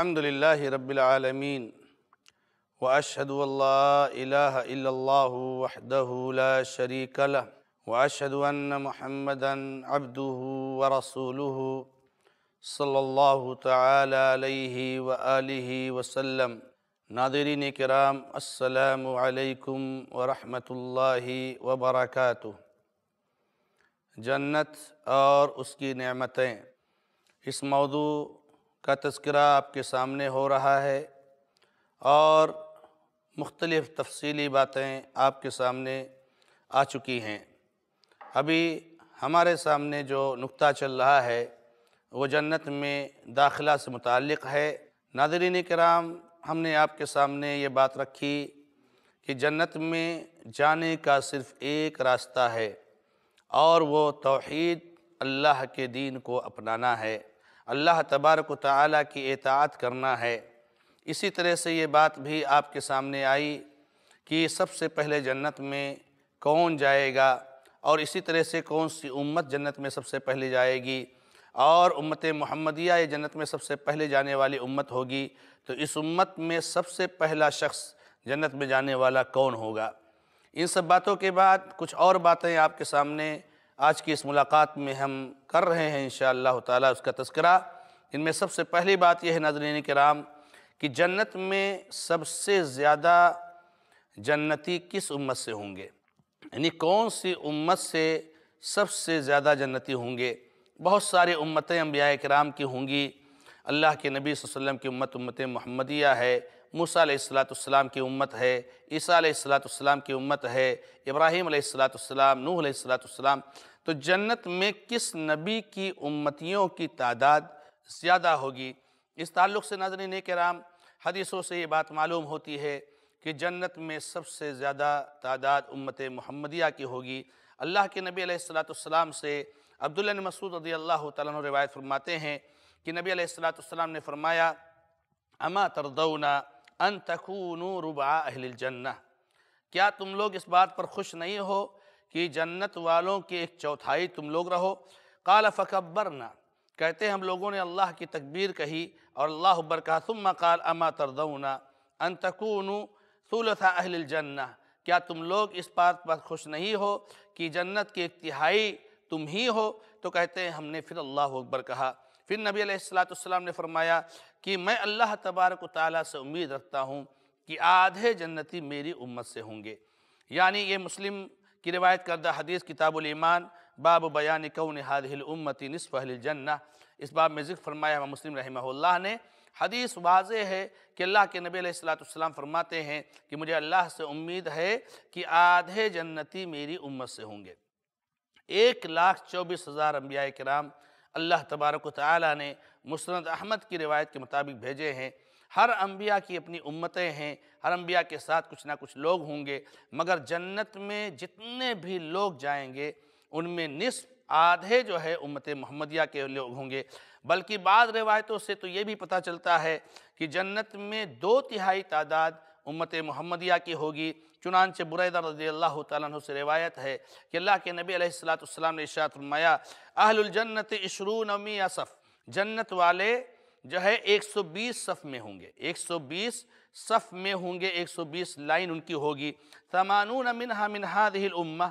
الحمد للہ رب العالمین اشد اللہ الہ الا اللہ وحدہ لا شریک ان محمدن و رسولہ صلی اللہ تعالی و وآلہ وسلم ناظرین کرام السلام علیکم ورحمۃ اللہ وبرکاتہ جنت اور اس کی نعمتیں اس موضوع کا تذکرہ آپ کے سامنے ہو رہا ہے اور مختلف تفصیلی باتیں آپ کے سامنے آ چکی ہیں ابھی ہمارے سامنے جو نقطہ چل رہا ہے وہ جنت میں داخلہ سے متعلق ہے ناظرین کرام ہم نے آپ کے سامنے یہ بات رکھی کہ جنت میں جانے کا صرف ایک راستہ ہے اور وہ توحید اللہ کے دین کو اپنانا ہے اللہ تبارک و تعالیٰ کی اطاعت کرنا ہے اسی طرح سے یہ بات بھی آپ کے سامنے آئی کہ سب سے پہلے جنت میں کون جائے گا اور اسی طرح سے کون سی امت جنت میں سب سے پہلے جائے گی اور امت محمدیہ یہ جنت میں سب سے پہلے جانے والی امت ہوگی تو اس امت میں سب سے پہلا شخص جنت میں جانے والا کون ہوگا ان سب باتوں کے بعد کچھ اور باتیں آپ کے سامنے آج کی اس ملاقات میں ہم کر رہے ہیں انشاءاللہ اللہ تعالیٰ اس کا تذکرہ ان میں سب سے پہلی بات یہ ہے ناظرین کرام کہ جنت میں سب سے زیادہ جنتی کس امت سے ہوں گے یعنی کون سی امت سے سب سے زیادہ جنتی ہوں گے بہت ساری امتیں انبیاء کرام کی ہوں گی اللہ کے نبی صلی اللہ علیہ وسلم کی امت امت محمدیہ ہے موسیٰ علیہ السلاۃ السلام کی امت ہے عیسیٰ علیہ السلاۃ السلام کی امت ہے ابراہیم علیہ السلاۃ السلام نوح علیہ السلاۃ السلام تو جنت میں کس نبی کی امتیوں کی تعداد زیادہ ہوگی اس تعلق سے ناظرین کرام حدیثوں سے یہ بات معلوم ہوتی ہے کہ جنت میں سب سے زیادہ تعداد امت محمدیہ کی ہوگی اللہ کے نبی علیہ السلات السلام سے عبداللہ مسعود رضی اللہ تعالیٰ عنہ روایت فرماتے ہیں کہ نبی علیہ السلات السلام نے فرمایا اما تردونا تکونوا ربع اہل الجنہ کیا تم لوگ اس بات پر خوش نہیں ہو کہ جنت والوں کے ایک چوتھائی تم لوگ رہو قال فکبرنا کہتے ہیں ہم لوگوں نے اللہ کی تکبیر کہی اور اللہ اکبر کہا ثم قال اما ان انتکون ثلث اہل الجنہ کیا تم لوگ اس بات پر خوش نہیں ہو کہ جنت کی تہائی تم ہی ہو تو کہتے ہیں ہم نے پھر اللہ اکبر کہا پھر نبی علیہ السلام والسلام نے فرمایا کہ میں اللہ تبارک و تعالیٰ سے امید رکھتا ہوں کہ آدھے جنتی میری امت سے ہوں گے یعنی یہ مسلم کی روایت کردہ حدیث کتاب الایمان باب بیان کون هذه نہادتی نصف الجنّ اس باب میں ذکر فرمایا مسلم رحمہ اللہ نے حدیث واضح ہے کہ اللہ کے نبی علیہ السلام فرماتے ہیں کہ مجھے اللہ سے امید ہے کہ آدھے جنتی میری امت سے ہوں گے ایک لاکھ چوبیس ہزار انبیاء کرام اللہ تبارک و تعالی نے مسند احمد کی روایت کے مطابق بھیجے ہیں ہر انبیاء کی اپنی امتیں ہیں ہر انبیاء کے ساتھ کچھ نہ کچھ لوگ ہوں گے مگر جنت میں جتنے بھی لوگ جائیں گے ان میں نصف آدھے جو ہے امت محمدیہ کے لوگ ہوں گے بلکہ بعض روایتوں سے تو یہ بھی پتہ چلتا ہے کہ جنت میں دو تہائی تعداد امت محمدیہ کی ہوگی چنانچہ برعیدہ رضی اللہ تعالیٰ عنہ سے روایت ہے کہ اللہ کے نبی علیہ السلام نے اشارت فرمایا اہل الجنت عشرون امی اصف جنت والے جو ہے ایک سو بیس صف میں ہوں گے ایک سو بیس صف میں ہوں گے ایک سو بیس لائن ان کی ہوگی من منہ الامہ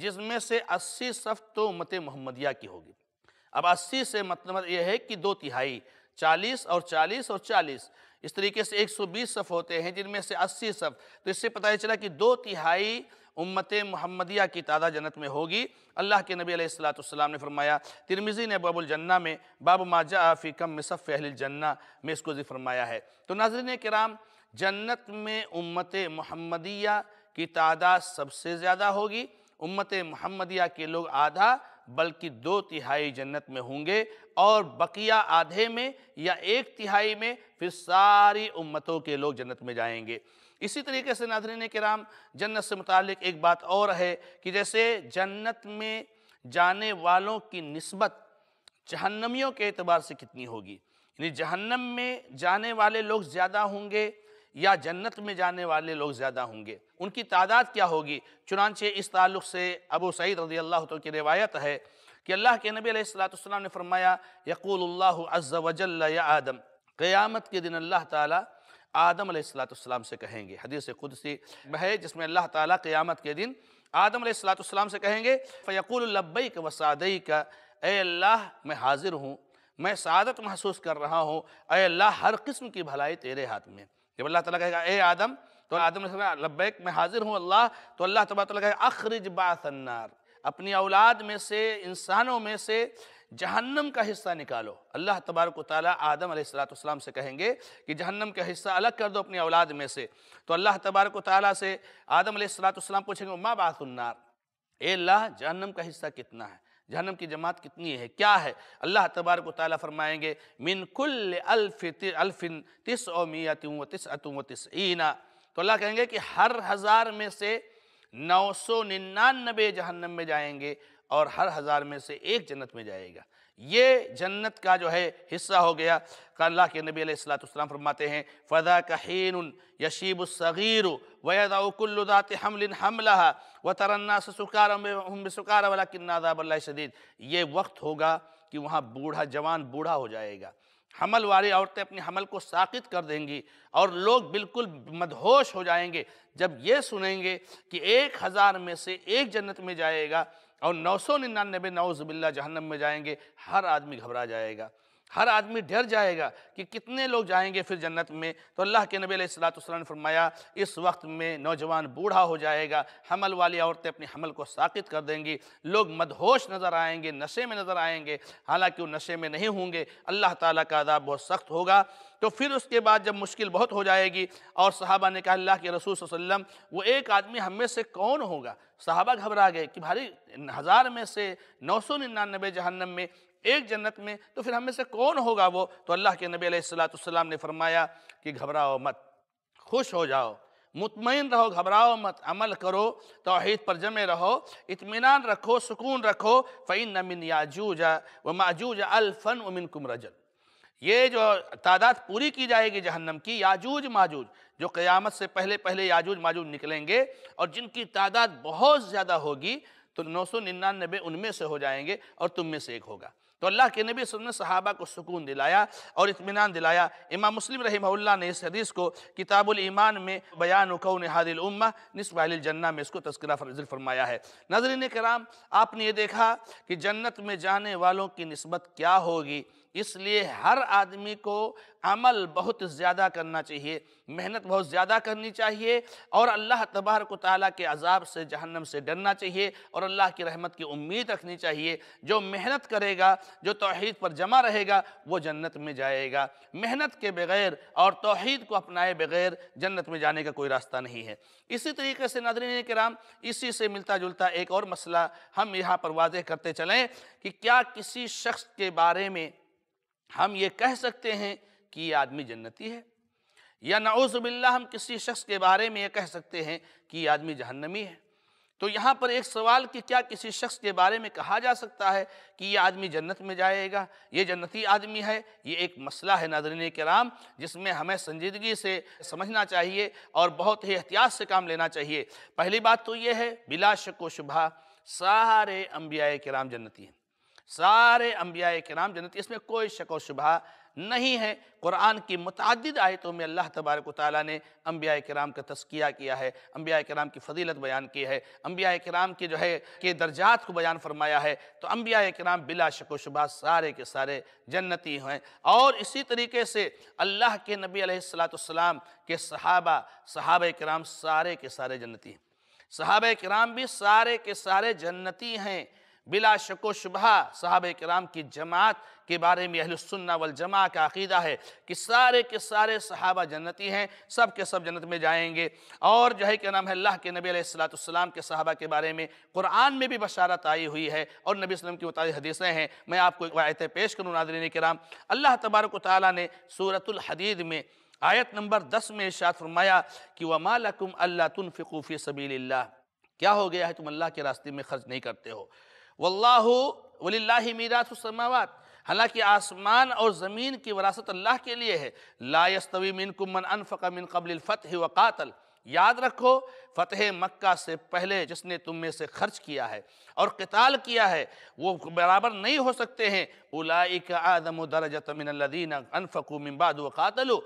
جس میں سے اسی صف تو امت محمدیہ کی ہوگی اب اسی سے مطلب یہ ہے کہ دو تہائی چالیس اور چالیس اور چالیس اس طریقے سے ایک سو بیس صف ہوتے ہیں جن میں سے اسی صف تو اس سے پتہ چلا کہ دو تہائی امت محمدیہ کی تعداد جنت میں ہوگی اللہ کے نبی علیہ السلام نے فرمایا ترمزی نے باب الجنہ میں باب ما جاء فی کم مصف اہل الجنہ میں اس کو ذکر فرمایا ہے تو ناظرین کرام جنت میں امت محمدیہ کی تعداد سب سے زیادہ ہوگی امت محمدیہ کے لوگ آدھا بلکہ دو تہائی جنت میں ہوں گے اور بقیہ آدھے میں یا ایک تہائی میں پھر ساری امتوں کے لوگ جنت میں جائیں گے اسی طریقے سے ناظرین کرام جنت سے متعلق ایک بات اور ہے کہ جیسے جنت میں جانے والوں کی نسبت جہنمیوں کے اعتبار سے کتنی ہوگی یعنی جہنم میں جانے والے لوگ زیادہ ہوں گے یا جنت میں جانے والے لوگ زیادہ ہوں گے ان کی تعداد کیا ہوگی چنانچہ اس تعلق سے ابو سعید رضی اللہ عنہ کی روایت ہے کہ اللہ کے نبی علیہ السلام نے فرمایا یقول اللہ عز و جل یا آدم قیامت کے دن اللہ تعالیٰ آدم علیہ السلام سے کہیں گے حدیث قدسی ہے جس میں اللہ تعالیٰ قیامت کے دن آدم علیہ السلام سے کہیں گے فیق اللب وسعی کا اے اللہ میں حاضر ہوں میں سعادت محسوس کر رہا ہوں اے اللہ ہر قسم کی بھلائی تیرے ہاتھ میں جب اللہ تعالیٰ کہے گا اے آدم تو آدم علیہ السلام لبیک میں حاضر ہوں اللہ تو اللہ تعالیٰ کہے اخرج باث النار اپنی اولاد میں سے انسانوں میں سے جہنم کا حصہ نکالو اللہ تبارک و تعالیٰ آدم علیہ السلام سے کہیں گے کہ جہنم کا حصہ الگ کر دو اپنی اولاد میں سے تو اللہ تبارک و تعالیٰ سے آدم علیہ السلام پوچھیں گے ما ماں النار اے اللہ جہنم کا حصہ کتنا ہے جہنم کی جماعت کتنی ہے کیا ہے اللہ تبارک و تعالیٰ فرمائیں گے کل الف الف تس او و تس و تس اینا تو اللہ کہیں گے کہ ہر ہزار میں سے نو سو ننانوے جہنم میں جائیں گے اور ہر ہزار میں سے ایک جنت میں جائے گا یہ جنت کا جو ہے حصہ ہو گیا کہ اللہ کے نبی علیہ السلام فرماتے ہیں فضا کا ہی نشیب الصغیر و اداکل ددات حمل حملہ و ترن سکارم اللَّهِ والدید یہ وقت ہوگا کہ وہاں بوڑھا جوان بوڑھا ہو جائے گا حمل والی عورتیں اپنی حمل کو ساقت کر دیں گی اور لوگ بالکل مدہوش ہو جائیں گے جب یہ سنیں گے کہ ایک ہزار میں سے ایک جنت میں جائے گا اور نو سو ننانوے نعوذ باللہ جہنم میں جائیں گے ہر آدمی گھبرا جائے گا ہر آدمی ڈر جائے گا کہ کتنے لوگ جائیں گے پھر جنت میں تو اللہ کے نبی علیہ السلام نے فرمایا اس وقت میں نوجوان بوڑھا ہو جائے گا حمل والی عورتیں اپنی حمل کو ساقت کر دیں گی لوگ مدہوش نظر آئیں گے نشے میں نظر آئیں گے حالانکہ وہ نشے میں نہیں ہوں گے اللہ تعالیٰ کا عذاب بہت سخت ہوگا تو پھر اس کے بعد جب مشکل بہت ہو جائے گی اور صحابہ نے کہا اللہ کے رسول صلی اللہ علیہ وسلم وہ ایک آدمی ہم میں سے کون ہوگا صحابہ گھبرا گئے کہ بھاری ہزار میں سے نو سو ننانوے جہنم میں ایک جنت میں تو پھر ہم میں سے کون ہوگا وہ تو اللہ کے نبی علیہ السلات نے فرمایا کہ گھبراؤ مت خوش ہو جاؤ مطمئن رہو گھبراؤ مت عمل کرو توحید پر جمع رہو اطمینان رکھو سکون رکھو فَإِنَّ مِنْ يَعْجُوجَ و معجوجا الفن امن یہ جو تعداد پوری کی جائے گی جہنم کی یاجوج ماجوج جو قیامت سے پہلے پہلے یاجوج ماجوج نکلیں گے اور جن کی تعداد بہت زیادہ ہوگی تو نو سو ننانوے ان میں سے ہو جائیں گے اور تم میں سے ایک ہوگا تو اللہ کے نبی صلی اللہ علیہ نے صحابہ کو سکون دلایا اور اطمینان دلایا امام مسلم رحمہ اللہ نے اس حدیث کو کتاب الایمان میں بیان کون حاد الامہ نصف اہل الجنہ میں اس کو تذکرہ فرزل فرمایا ہے ناظرین کرام آپ نے یہ دیکھا کہ جنت میں جانے والوں کی نسبت کیا ہوگی اس لیے ہر آدمی کو عمل بہت زیادہ کرنا چاہیے محنت بہت زیادہ کرنی چاہیے اور اللہ تبارک و تعالیٰ کے عذاب سے جہنم سے ڈرنا چاہیے اور اللہ کی رحمت کی امید رکھنی چاہیے جو محنت کرے گا جو توحید پر جمع رہے گا وہ جنت میں جائے گا محنت کے بغیر اور توحید کو اپنائے بغیر جنت میں جانے کا کوئی راستہ نہیں ہے اسی طریقے سے ناظرین کرام اسی سے ملتا جلتا ایک اور مسئلہ ہم یہاں پر واضح کرتے چلیں کہ کیا کسی شخص کے بارے میں ہم یہ کہہ سکتے ہیں کہ یہ آدمی جنتی ہے یا نعوذ باللہ ہم کسی شخص کے بارے میں یہ کہہ سکتے ہیں کہ یہ آدمی جہنمی ہے تو یہاں پر ایک سوال کہ کیا کسی شخص کے بارے میں کہا جا سکتا ہے کہ یہ آدمی جنت میں جائے گا یہ جنتی آدمی ہے یہ ایک مسئلہ ہے ناظرین کرام جس میں ہمیں سنجیدگی سے سمجھنا چاہیے اور بہت ہی احتیاط سے کام لینا چاہیے پہلی بات تو یہ ہے بلا شک و شبہ سارے انبیاء کرام جنتی ہیں سارے انبیاء کرام جنتی اس میں کوئی شک و شبہ نہیں ہے قرآن کی متعدد آیتوں میں اللہ تبارک و تعالیٰ نے انبیاء کرام کا تسکیہ کیا ہے انبیاء کرام کی فضیلت بیان کی ہے انبیاء کرام کے جو ہے کہ درجات کو بیان فرمایا ہے تو انبیاء کرام بلا شک و شبہ سارے کے سارے جنتی ہیں اور اسی طریقے سے اللہ کے نبی علیہ السلام کے صحابہ صحابہ کرام سارے کے سارے جنتی ہیں صحابہ کرام بھی سارے کے سارے جنتی ہیں بلا شک و شبہ صحابہ کرام کی جماعت کے بارے میں اہل السنہ والجماع کا عقیدہ ہے کہ سارے کے سارے صحابہ جنتی ہیں سب کے سب جنت میں جائیں گے اور جو ہے کہ نام ہے اللہ کے نبی علیہ السلام کے صحابہ کے بارے میں قرآن میں بھی بشارت آئی ہوئی ہے اور نبی وسلم کی متعدد حدیثیں ہیں میں آپ کو ایک آیتیں پیش کروں ناظرین کرام اللہ تبارک و تعالیٰ نے سورة الحدید میں آیت نمبر دس میں اشارت فرمایا کہ وَمَا لَكُمْ أَلَّا تُنْفِقُوا فِي سَبِيلِ اللَّهِ کیا ہو گیا ہے تم اللہ کے راستے میں خرچ نہیں کرتے ہو वल्लाह वली मीरात समावत हालांकि आसमान और ज़मीन की वरासत अल्लाह के लिए है लायस्तवी मिनकुम मन अनफ़ा मिन कबल फ़तह वक़ातल یاد رکھو فتح مکہ سے پہلے جس نے تم میں سے خرچ کیا ہے اور قتال کیا ہے وہ برابر نہیں ہو سکتے ہیں اولائک آدم درجت من الذین انفقوا من بعد وقاتلوا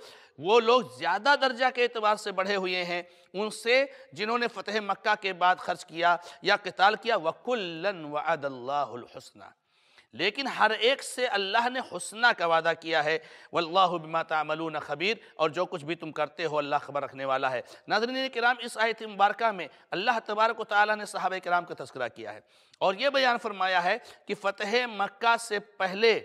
وہ لوگ زیادہ درجہ کے اعتبار سے بڑھے ہوئے ہیں ان سے جنہوں نے فتح مکہ کے بعد خرچ کیا یا قتال کیا وَكُلًّا وَعَدَ اللَّهُ الْحُسْنَةِ لیکن ہر ایک سے اللہ نے حسنہ کا وعدہ کیا ہے واللہ بما تعملون خبیر اور جو کچھ بھی تم کرتے ہو اللہ خبر رکھنے والا ہے ناظرین کرام اس آیت مبارکہ میں اللہ تبارک و تعالیٰ نے صحابہ کرام کا تذکرہ کیا ہے اور یہ بیان فرمایا ہے کہ فتح مکہ سے پہلے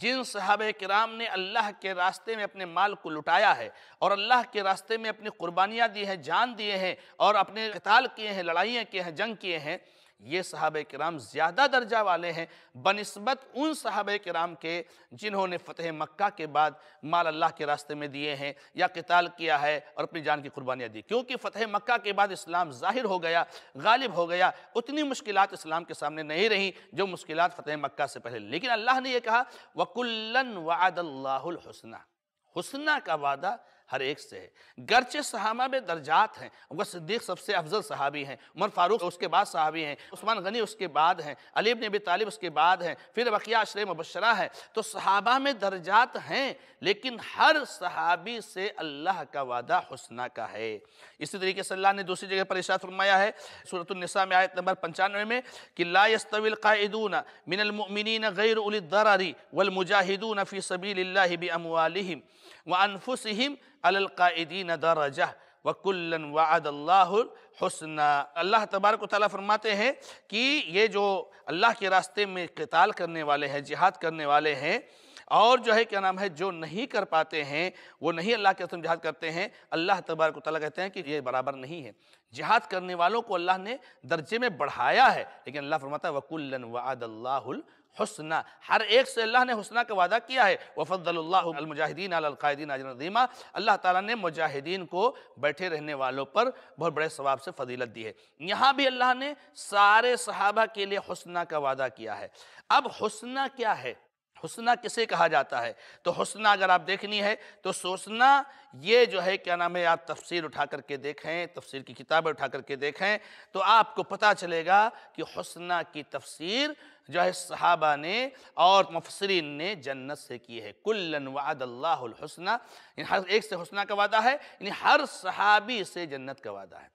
جن صحابہ کرام نے اللہ کے راستے میں اپنے مال کو لٹایا ہے اور اللہ کے راستے میں اپنی قربانیاں دی ہیں جان دیے ہیں اور اپنے قتال کیے ہیں لڑائیاں کیے ہیں جنگ کیے ہیں یہ صحابہ کرام زیادہ درجہ والے ہیں بنسبت ان صحابہ کرام کے جنہوں نے فتح مکہ کے بعد مال اللہ کے راستے میں دیے ہیں یا قتال کیا ہے اور اپنی جان کی قربانیاں دی کیونکہ فتح مکہ کے بعد اسلام ظاہر ہو گیا غالب ہو گیا اتنی مشکلات اسلام کے سامنے نہیں رہیں جو مشکلات فتح مکہ سے پہلے لیکن اللہ نے یہ کہا وَكُلًّا وَعَدَ اللَّهُ الْحُسْنَةِ الحسنہ حسنہ کا وعدہ ہر ایک سے ہے گرچہ صحابہ میں درجات ہیں وہ صدیق سب سے افضل صحابی ہیں عمر فاروق اس کے بعد صحابی ہیں عثمان غنی اس کے بعد ہیں علی ابی طالب اس کے بعد ہیں پھر بقیہ عشر مبشرہ ہے تو صحابہ میں درجات ہیں لیکن ہر صحابی سے اللہ کا وعدہ حسنہ کا ہے اسی طریقے سے اللہ نے دوسری جگہ پر ارشاد فرمایا ہے سورة النساء میں آیت نمبر پنچانوے میں کہ لا القائدون من المؤمنین غیر اولی والمجاہدون فی سبیل اللہ بی اموالہم وانفسہم القاعدین درجہ رجاح وَعَدَ اللَّهُ حسنا اللہ تبارک و تعالیٰ فرماتے ہیں کہ یہ جو اللہ کے راستے میں قتال کرنے والے ہیں جہاد کرنے والے ہیں اور جو ہے کیا نام ہے جو نہیں کر پاتے ہیں وہ نہیں اللہ کے حسن جہاد کرتے ہیں اللہ تبارک و تعالیٰ کہتے ہیں کہ یہ برابر نہیں ہے جہاد کرنے والوں کو اللہ نے درجے میں بڑھایا ہے لیکن اللہ فرماتا ہے الن وعد اللہ ال حسنہ ہر ایک سے اللہ نے حسنہ کا وعدہ کیا ہے وہ وفد اللّہ المجاہدین اجر عظیمہ اللہ تعالیٰ نے مجاہدین کو بیٹھے رہنے والوں پر بہت بڑے ثواب سے فضیلت دی ہے یہاں بھی اللہ نے سارے صحابہ کے لیے حسنہ کا وعدہ کیا ہے اب حسنہ کیا ہے حسنہ کسے کہا جاتا ہے تو حسنہ اگر آپ دیکھنی ہے تو سوسنا یہ جو ہے کیا نام ہے آپ تفسیر اٹھا کر کے دیکھیں تفسیر کی کتابیں اٹھا کر کے دیکھیں تو آپ کو پتہ چلے گا کہ حسنہ کی تفسیر جو ہے صحابہ نے اور مفسرین نے جنت سے کی ہے کلن وعد اللہ الحسنہ یعنی ہر ایک سے حسنہ کا وعدہ ہے یعنی ہر صحابی سے جنت کا وعدہ ہے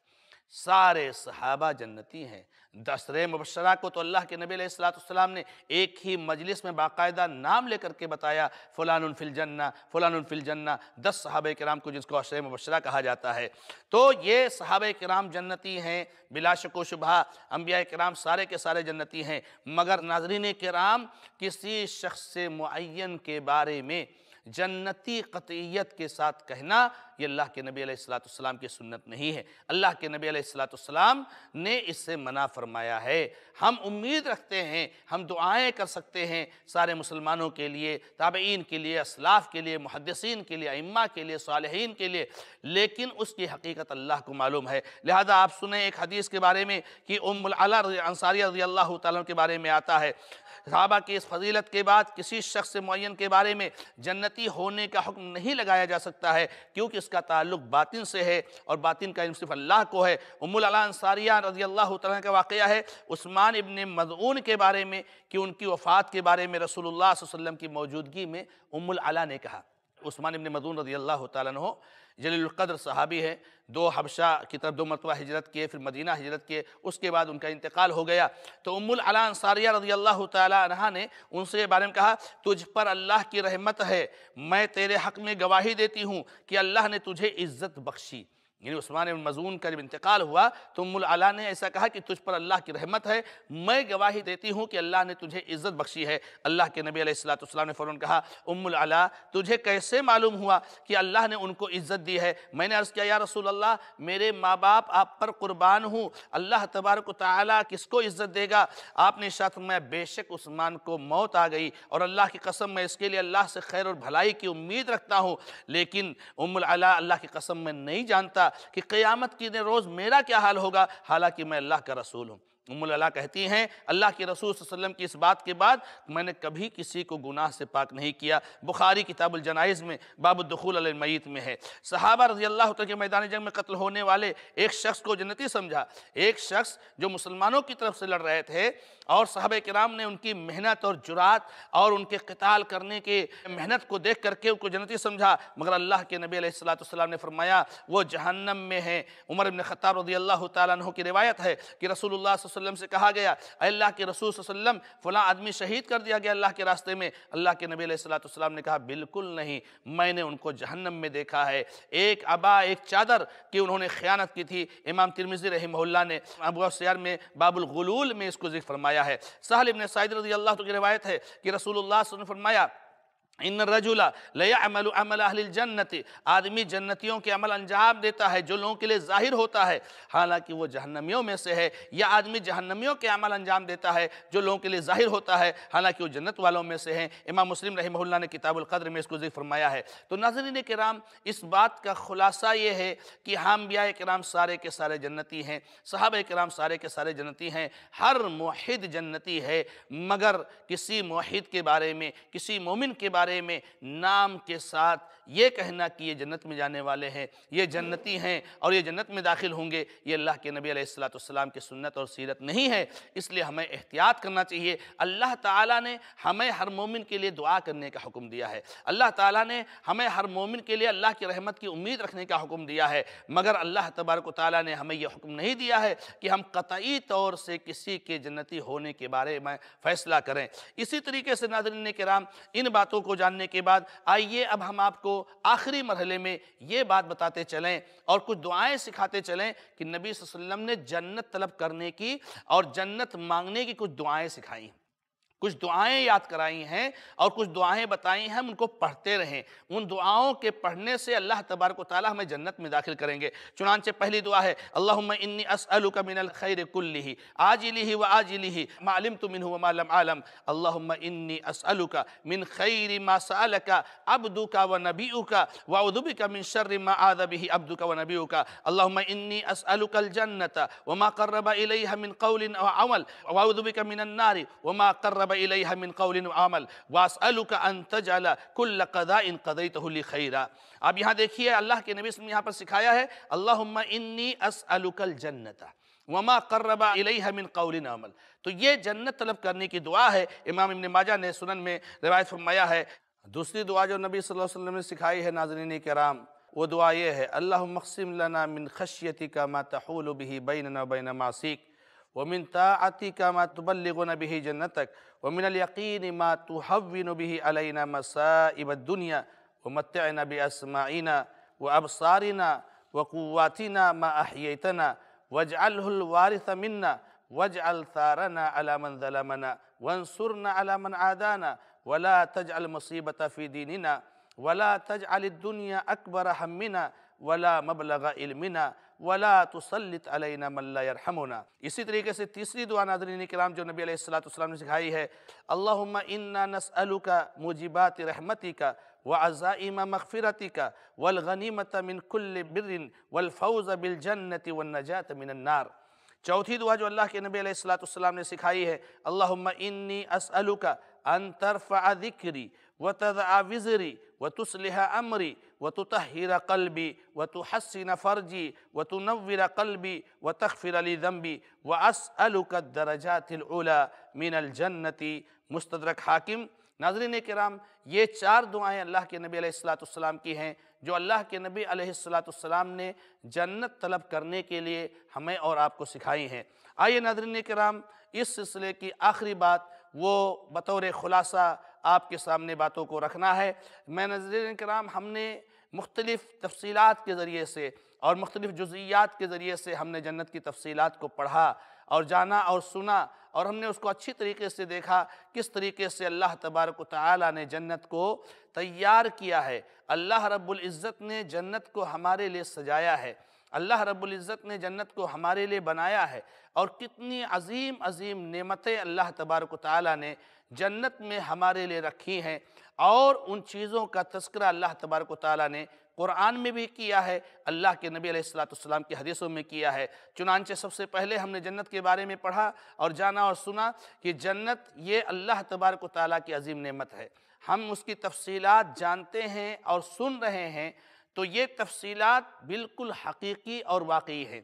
سارے صحابہ جنتی ہیں دسر مبشرہ کو تو اللہ کے نبی علیہ السلام والسلام نے ایک ہی مجلس میں باقاعدہ نام لے کر کے بتایا فلان فی الجنہ فلان فی الجنہ دس صحابہ کرام کو جس کو عشر مبشرہ کہا جاتا ہے تو یہ صحابہ کرام جنتی ہیں بلا شک و شبہ انبیاء کرام سارے کے سارے جنتی ہیں مگر ناظرین کرام کسی شخص معین کے بارے میں جنتی قطعیت کے ساتھ کہنا یہ اللہ کے نبی علیہ السلام کی سنت نہیں ہے اللہ کے نبی علیہ السلام والسلام نے اس سے منع فرمایا ہے ہم امید رکھتے ہیں ہم دعائیں کر سکتے ہیں سارے مسلمانوں کے لیے تابعین کے لیے اسلاف کے لیے محدثین کے لیے ائمہ کے لیے صالحین کے لیے لیکن اس کی حقیقت اللہ کو معلوم ہے لہذا آپ سنیں ایک حدیث کے بارے میں کہ ام العلا انصاری رضی اللہ تعالیٰ کے بارے میں آتا ہے رابہ کی اس فضیلت کے بعد کسی شخص معین کے بارے میں جنتی ہونے کا حکم نہیں لگایا جا سکتا ہے کیونکہ اس کا تعلق باطن سے ہے اور باطن کا صرف اللہ کو ہے ام العلا انصاریہ رضی اللہ تعالیٰ کا واقعہ ہے عثمان ابن مضعون کے بارے میں کہ ان کی وفات کے بارے میں رسول اللہ صلی اللہ علیہ وسلم کی موجودگی میں ام العلا نے کہا عثمان مدون رضی اللہ تعالیٰ عنہ جلیل القدر صحابی ہے دو حبشہ کی طرف دو مرتبہ ہجرت کیے پھر مدینہ ہجرت کیے اس کے بعد ان کا انتقال ہو گیا تو ام العلا انصاریہ رضی اللہ تعالیٰ عنہ نے ان سے بارے میں کہا تجھ پر اللہ کی رحمت ہے میں تیرے حق میں گواہی دیتی ہوں کہ اللہ نے تجھے عزت بخشی یعنی عثمان بن مزون کا جب انتقال ہوا تو ام العلا نے ایسا کہا کہ تجھ پر اللہ کی رحمت ہے میں گواہی دیتی ہوں کہ اللہ نے تجھے عزت بخشی ہے اللہ کے نبی علیہ السلام نے فوراً کہا ام العلا تجھے کیسے معلوم ہوا کہ اللہ نے ان کو عزت دی ہے میں نے عرض کیا یا رسول اللہ میرے ماں باپ آپ پر قربان ہوں اللہ تبارک و تعالیٰ کس کو عزت دے گا آپ نے شاط میں بے شک عثمان کو موت آ گئی اور اللہ کی قسم میں اس کے لیے اللہ سے خیر اور بھلائی کی امید رکھتا ہوں لیکن ام العلا اللہ کی قسم میں نہیں جانتا کہ قیامت کی دن روز میرا کیا حال ہوگا حالانکہ میں اللہ کا رسول ہوں ام اللہ کہتی ہیں اللہ کے رسول صلی اللہ علیہ وسلم کی اس بات کے بعد میں نے کبھی کسی کو گناہ سے پاک نہیں کیا بخاری کتاب الجنائز میں باب الدخول علی المیت میں ہے صحابہ رضی اللہ تعالیٰ کے میدان جنگ میں قتل ہونے والے ایک شخص کو جنتی سمجھا ایک شخص جو مسلمانوں کی طرف سے لڑ رہے تھے اور صحابہ کرام نے ان کی محنت اور جرات اور ان کے قتال کرنے کے محنت کو دیکھ کر کے ان کو جنتی سمجھا مگر اللہ کے نبی علیہ السلام نے فرمایا وہ جہنم میں ہیں عمر خطاب رضی اللہ تعالیٰ عنہ کی روایت ہے کہ رسول اللہ صلی وسلم سے کہا گیا اے اللہ کے رسول صلی اللہ علیہ وسلم فلاں آدمی شہید کر دیا گیا اللہ کے راستے میں اللہ کے نبی علیہ السلام نے کہا بالکل نہیں میں نے ان کو جہنم میں دیکھا ہے ایک ابا ایک چادر کہ انہوں نے خیانت کی تھی امام ترمزی رحمہ اللہ نے ابو سیار میں باب الغلول میں اس کو ذکر فرمایا ہے سہل ابن سائد رضی اللہ کی روایت ہے کہ رسول اللہ صلی اللہ علیہ نے فرمایا ان رج لیعمل عمل اہل الجنت آدمی جنتیوں کے عمل انجام دیتا ہے جو لوگوں کے لیے ظاہر ہوتا ہے حالانکہ وہ جہنمیوں میں سے ہے یا آدمی جہنمیوں کے عمل انجام دیتا ہے جو لوگوں کے لیے ظاہر ہوتا ہے حالانکہ وہ جنت والوں میں سے ہیں امام مسلم رحمہ اللہ نے کتاب القدر میں اس کو ذکر فرمایا ہے تو ناظرین کرام اس بات کا خلاصہ یہ ہے کہ حامبیا کرام سارے کے سارے جنتی ہیں صحابہ اکرام سارے کے سارے جنتی ہیں ہر موحد جنتی ہے مگر کسی موحد کے بارے میں کسی مومن کے بارے بارے میں نام کے ساتھ یہ کہنا کہ یہ جنت میں جانے والے ہیں یہ جنتی ہیں اور یہ جنت میں داخل ہوں گے یہ اللہ کے نبی علیہ السلام کے کی سنت اور سیرت نہیں ہے اس لیے ہمیں احتیاط کرنا چاہیے اللہ تعالیٰ نے ہمیں ہر مومن کے لیے دعا کرنے کا حکم دیا ہے اللہ تعالیٰ نے ہمیں ہر مومن کے لیے اللہ کی رحمت کی امید رکھنے کا حکم دیا ہے مگر اللہ تبارک و تعالیٰ نے ہمیں یہ حکم نہیں دیا ہے کہ ہم قطعی طور سے کسی کے جنتی ہونے کے بارے میں فیصلہ کریں اسی طریقے سے ناظرین کرام ان باتوں کو کو جاننے کے بعد آئیے اب ہم آپ کو آخری مرحلے میں یہ بات بتاتے چلیں اور کچھ دعائیں سکھاتے چلیں کہ نبی صلی اللہ علیہ وسلم نے جنت طلب کرنے کی اور جنت مانگنے کی کچھ دعائیں سکھائی کچھ دعائیں یاد کرائی ہیں اور کچھ دعائیں بتائی ہیں ان کو پڑھتے رہیں ان دعاؤں کے پڑھنے سے اللہ تبارک و تعالی ہمیں جنت میں داخل کریں گے چنانچہ پہلی دعا ہے اللہم انی الخیر من ہی آج لہی و ما علمت منہ وما لم عالم اللہم انی اسألوک من خیر ما سألک عبدوکا و نبیوکا و ادبی من شر ما آذبہ عبدوکا و اللہم انی اللہ الجنت وما و ما من قول و عمل و ادبی من النار و ما تب الیہ من قول عمل واسألک ان تجعل کل قضاء قضیتہ لخیرہ آپ یہاں دیکھیے اللہ کے نبی صلی اللہ علیہ وسلم یہاں پر سکھایا ہے اللہم انی اسألک الجنت وما قرب الیہ من قول عمل تو یہ جنت طلب کرنے کی دعا ہے امام ابن ماجہ نے سنن میں روایت فرمایا ہے دوسری دعا جو نبی صلی اللہ علیہ وسلم نے سکھائی ہے ناظرین کرام وہ دعا یہ ہے اللہم مقسم لنا من خشیتک ما تحول به بیننا و بین معصیک ومن طاعتك ما تبلغنا به جنتك ومن اليقين ما تهون به علينا مصائب الدنيا ومتعنا بأسماعنا وأبصارنا وقواتنا ما أحييتنا واجعله الوارث منا واجعل ثارنا على من ظلمنا وانصرنا على من عادانا ولا تجعل مصيبة في ديننا ولا تجعل الدنيا أكبر همنا ولا مبلغ علمنا ولاۃسلت علیہ ملحما اسی طریقے سے تیسری دعا ناظرین کرام جو نبی علیہ السلّۃ السلام نے سکھائی ہے اللہ انا البات رحمتی کا وعزائم ازاما مغفرتی کا کل بر والفوز بالجنت والنجات من النار چوتھی دعا جو اللہ کے نبی علیہ السلات والسلام نے سکھائی ہے اللہم انی اسلو أن ترفع ذكري وتضع وزري وتصلح أمري وتطهر قلبي وتحسن فرجي وتنور قلبي وتغفر لي ذنبي وأسألك الدرجات العلى من الجنة مستدرك حاكم ناظرین کرام یہ چار دعائیں اللہ کے نبی علیہ السلام کی ہیں جو اللہ کے نبی علیہ السلام نے جنت طلب کرنے کے لیے ہمیں اور آپ کو سکھائی ہیں آئیے ناظرین کرام اس سلسلے کی آخری بات وہ بطور خلاصہ آپ کے سامنے باتوں کو رکھنا ہے میں نظرین کرام ہم نے مختلف تفصیلات کے ذریعے سے اور مختلف جزئیات کے ذریعے سے ہم نے جنت کی تفصیلات کو پڑھا اور جانا اور سنا اور ہم نے اس کو اچھی طریقے سے دیکھا کس طریقے سے اللہ تبارک و تعالی نے جنت کو تیار کیا ہے اللہ رب العزت نے جنت کو ہمارے لیے سجایا ہے اللہ رب العزت نے جنت کو ہمارے لیے بنایا ہے اور کتنی عظیم عظیم نعمتیں اللہ تبارک و تعالیٰ نے جنت میں ہمارے لیے رکھی ہیں اور ان چیزوں کا تذکرہ اللہ تبارک و تعالیٰ نے قرآن میں بھی کیا ہے اللہ کے نبی علیہ السلام کی حدیثوں میں کیا ہے چنانچہ سب سے پہلے ہم نے جنت کے بارے میں پڑھا اور جانا اور سنا کہ جنت یہ اللہ تبارک و تعالیٰ کی عظیم نعمت ہے ہم اس کی تفصیلات جانتے ہیں اور سن رہے ہیں تو یہ تفصیلات بالکل حقیقی اور واقعی ہیں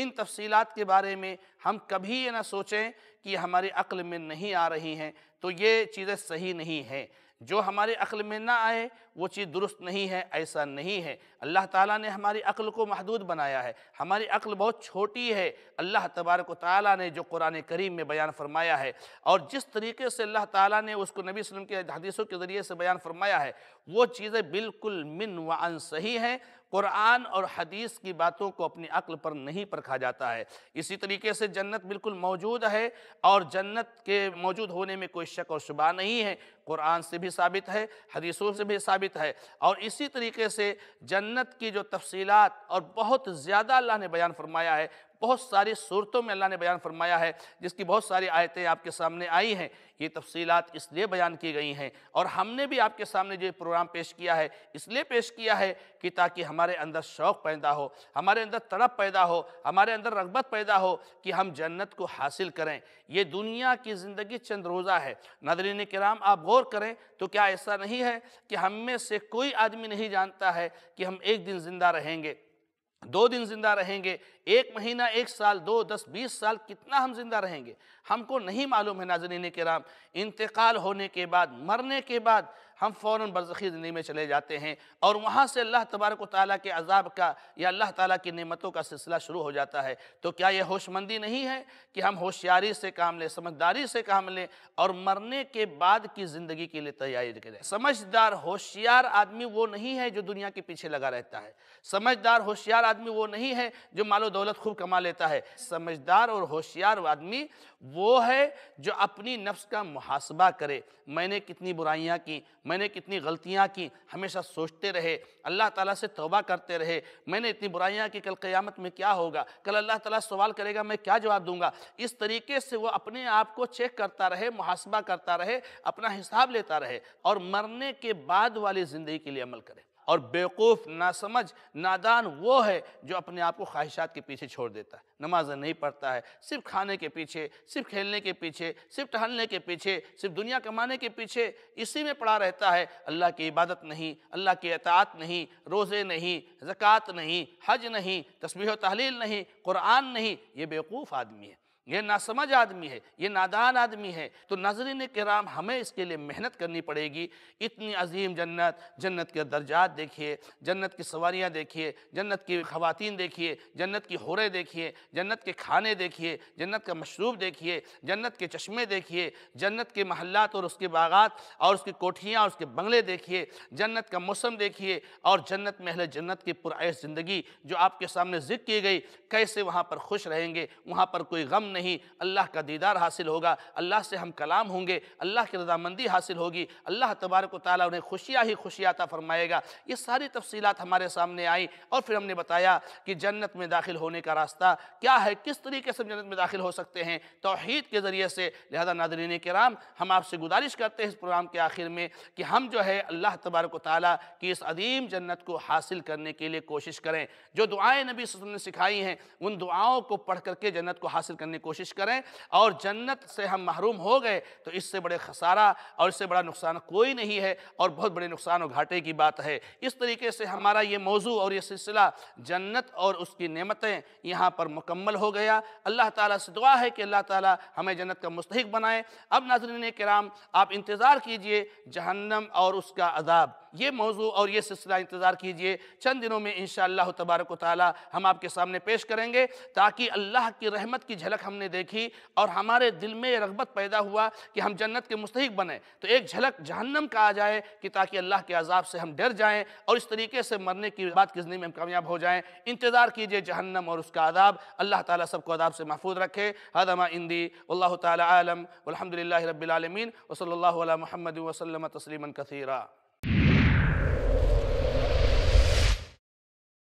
ان تفصیلات کے بارے میں ہم کبھی یہ نہ سوچیں کہ ہماری عقل میں نہیں آ رہی ہیں تو یہ چیزیں صحیح نہیں ہیں جو ہمارے عقل میں نہ آئے وہ چیز درست نہیں ہے ایسا نہیں ہے اللہ تعالیٰ نے ہماری عقل کو محدود بنایا ہے ہماری عقل بہت چھوٹی ہے اللہ تبارک و تعالیٰ نے جو قرآن کریم میں بیان فرمایا ہے اور جس طریقے سے اللہ تعالیٰ نے اس کو نبی وسلم کے حدیثوں کے ذریعے سے بیان فرمایا ہے وہ چیزیں بالکل من و صحیح ہیں قرآن اور حدیث کی باتوں کو اپنی عقل پر نہیں پرکھا جاتا ہے اسی طریقے سے جنت بالکل موجود ہے اور جنت کے موجود ہونے میں کوئی شک اور شبہ نہیں ہے قرآن سے بھی ثابت ہے حدیثوں سے بھی ثابت ہے اور اسی طریقے سے جنت کی جو تفصیلات اور بہت زیادہ اللہ نے بیان فرمایا ہے بہت ساری صورتوں میں اللہ نے بیان فرمایا ہے جس کی بہت ساری آیتیں آپ کے سامنے آئی ہیں یہ تفصیلات اس لیے بیان کی گئی ہیں اور ہم نے بھی آپ کے سامنے جو پروگرام پیش کیا ہے اس لیے پیش کیا ہے کہ تاکہ ہمارے اندر شوق پیدا ہو ہمارے اندر تڑپ پیدا ہو ہمارے اندر رغبت پیدا ہو کہ ہم جنت کو حاصل کریں یہ دنیا کی زندگی چند روزہ ہے ناظرین کرام آپ غور کریں تو کیا ایسا نہیں ہے کہ ہم میں سے کوئی آدمی نہیں جانتا ہے کہ ہم ایک دن زندہ رہیں گے دو دن زندہ رہیں گے ایک مہینہ ایک سال دو دس بیس سال کتنا ہم زندہ رہیں گے ہم کو نہیں معلوم ہے ناظرین کرام انتقال ہونے کے بعد مرنے کے بعد ہم فوراً برزخی زندگی میں چلے جاتے ہیں اور وہاں سے اللہ تبارک و تعالیٰ کے عذاب کا یا اللہ تعالیٰ کی نعمتوں کا سلسلہ شروع ہو جاتا ہے تو کیا یہ ہوش مندی نہیں ہے کہ ہم ہوشیاری سے کام لیں سمجھداری سے کام لیں اور مرنے کے بعد کی زندگی کے لیے تیاری کریں سمجھدار ہوشیار آدمی وہ نہیں ہے جو دنیا کے پیچھے لگا رہتا ہے سمجھدار ہوشیار آدمی وہ نہیں ہے جو مال و دولت خوب کما لیتا ہے سمجھدار اور ہوشیار آدمی وہ ہے جو اپنی نفس کا محاسبہ کرے میں نے کتنی برائیاں کی میں نے کتنی غلطیاں کی ہمیشہ سوچتے رہے اللہ تعالیٰ سے توبہ کرتے رہے میں نے اتنی برائیاں کی کل قیامت میں کیا ہوگا کل اللہ تعالیٰ سوال کرے گا میں کیا جواب دوں گا اس طریقے سے وہ اپنے آپ کو چیک کرتا رہے محاسبہ کرتا رہے اپنا حساب لیتا رہے اور مرنے کے بعد والی زندگی کے لیے عمل کرے اور بیوقوف نہ سمجھ نادان وہ ہے جو اپنے آپ کو خواہشات کے پیچھے چھوڑ دیتا ہے نماز نہیں پڑھتا ہے صرف کھانے کے پیچھے صرف کھیلنے کے پیچھے صرف ٹہلنے کے پیچھے صرف دنیا کمانے کے پیچھے اسی میں پڑا رہتا ہے اللہ کی عبادت نہیں اللہ کی اطاعت نہیں روزے نہیں زکوٰۃ نہیں حج نہیں تسبیح و تحلیل نہیں قرآن نہیں یہ بیوقوف آدمی ہے یہ ناسمجھ آدمی ہے یہ نادان آدمی ہے تو ناظرین کرام ہمیں اس کے لیے محنت کرنی پڑے گی اتنی عظیم جنت جنت کے درجات دیکھیے جنت کی سواریاں دیکھیے جنت کی خواتین دیکھیے جنت کی حوریں دیکھیے جنت کے کھانے دیکھیے جنت کا مشروب دیکھیے جنت کے چشمے دیکھیے جنت کے محلات اور اس کے باغات اور اس کی کوٹھیاں اور اس کے بنگلے دیکھیے جنت کا موسم دیکھیے اور جنت محل جنت کی پرعیش زندگی جو آپ کے سامنے ذکر کی گئی کیسے وہاں پر خوش رہیں گے وہاں پر کوئی غم نہیں نہیں اللہ کا دیدار حاصل ہوگا اللہ سے ہم کلام ہوں گے اللہ کی رضامندی حاصل ہوگی اللہ تبارک و انہیں ہی عطا فرمائے گا یہ ساری تفصیلات ہمارے سامنے آئیں اور پھر ہم نے بتایا کہ جنت میں داخل ہونے کا راستہ کیا ہے کس طریقے سے جنت میں داخل ہو سکتے ہیں توحید کے ذریعے سے لہذا ناظرین کرام ہم آپ سے گزارش کرتے ہیں اس پروگرام کے آخر میں کہ ہم جو ہے اللہ تبارک و تعالیٰ کی اس عدیم جنت کو حاصل کرنے کے لیے کوشش کریں جو دعائیں نبی صلی اللہ علیہ وسلم نے سکھائی ہیں ان دعاؤں کو پڑھ کر کے جنت کو حاصل کرنے کو کوشش کریں اور جنت سے ہم محروم ہو گئے تو اس سے بڑے خسارہ اور اس سے بڑا نقصان کوئی نہیں ہے اور بہت بڑے نقصان و گھاٹے کی بات ہے اس طریقے سے ہمارا یہ موضوع اور یہ سلسلہ جنت اور اس کی نعمتیں یہاں پر مکمل ہو گیا اللہ تعالیٰ سے دعا ہے کہ اللہ تعالیٰ ہمیں جنت کا مستحق بنائے اب ناظرین کرام آپ انتظار کیجئے جہنم اور اس کا عذاب یہ موضوع اور یہ سلسلہ انتظار کیجئے چند دنوں میں انشاءاللہ تبارک و تعالی ہم آپ کے سامنے پیش کریں گے تاکہ اللہ کی رحمت کی جھلک ہم نے دیکھی اور ہمارے دل میں یہ رغبت پیدا ہوا کہ ہم جنت کے مستحق بنیں تو ایک جھلک جہنم کا آ جائے کہ تاکہ اللہ کے عذاب سے ہم ڈر جائیں اور اس طریقے سے مرنے کی بات کی زندگی میں ہم کامیاب ہو جائیں انتظار کیجئے جہنم اور اس کا عذاب اللہ تعالیٰ سب کو عذاب سے محفوظ رکھے ہدمہ اندی اللہ تعالیٰ عالم الحمد للہ رب العالمین وصلی اللہ علیہ محمد وسلم تسلیمن کثیر